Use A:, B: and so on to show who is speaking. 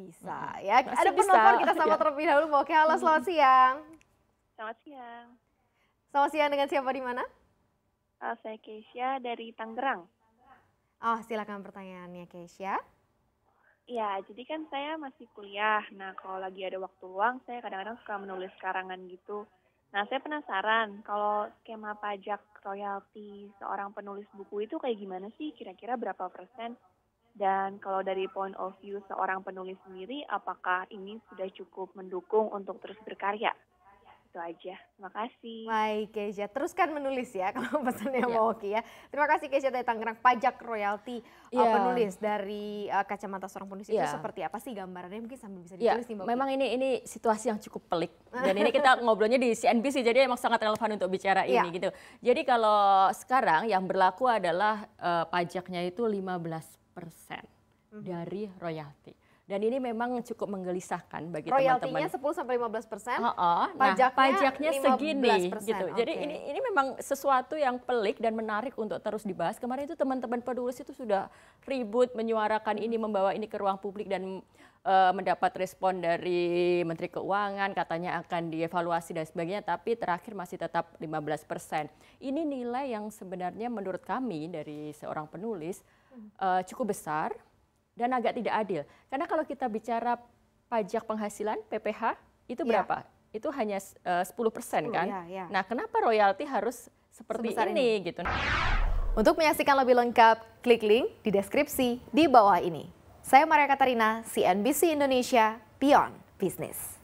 A: bisa
B: hmm. ya. Masih Ada penonton kita sama iya. terlebih dahulu. Oke, halo selamat siang.
A: Selamat siang. Selamat siang dengan siapa di mana? Uh, saya Keisha dari Tangerang.
B: Oh, silakan pertanyaannya Keisha.
A: Ya, jadi kan saya masih kuliah. Nah, kalau lagi ada waktu luang, saya kadang-kadang suka menulis karangan gitu. Nah, saya penasaran kalau skema pajak royalti seorang penulis buku itu kayak gimana sih? Kira-kira berapa persen dan kalau dari point of view seorang penulis sendiri, apakah ini sudah cukup mendukung untuk terus berkarya? Itu aja. Terima kasih. Baik, Keisha. Teruskan menulis ya kalau pesannya iya. mau ya. Terima kasih Keisha
B: dari Tangerang Pajak Royalti yeah. Uh, iya. penulis dari uh, kacamata seorang penulis yeah. itu iya. seperti apa sih gambarannya mungkin sambil bisa ditulis yeah. nih Mbak. Memang ini ini situasi yang cukup pelik. Dan ini kita ngobrolnya di CNBC jadi emang sangat relevan untuk bicara yeah. ini gitu. Jadi kalau sekarang yang berlaku adalah uh, pajaknya itu 15 dari royalti. Dan ini memang cukup menggelisahkan bagi teman-teman. Royaltinya 10 sampai 15 persen. Uh -uh. Pajaknya, nah, pajaknya segini, gitu. Okay. Jadi ini ini memang sesuatu yang pelik dan menarik untuk terus dibahas. Kemarin itu teman-teman penulis itu sudah ribut menyuarakan ini, membawa ini ke ruang publik dan uh, mendapat respon dari Menteri Keuangan, katanya akan dievaluasi dan sebagainya. Tapi terakhir masih tetap 15 persen. Ini nilai yang sebenarnya menurut kami dari seorang penulis uh, cukup besar dan agak tidak adil. Karena kalau kita bicara pajak penghasilan PPH itu iya. berapa? Ya. Itu hanya eh, uh, 10 persen kan? Ya, ya. Nah kenapa royalti harus seperti ini, ini gitu? Untuk menyaksikan lebih lengkap, klik link di deskripsi di bawah ini. Saya Maria Katarina, CNBC Indonesia,
A: Beyond Business.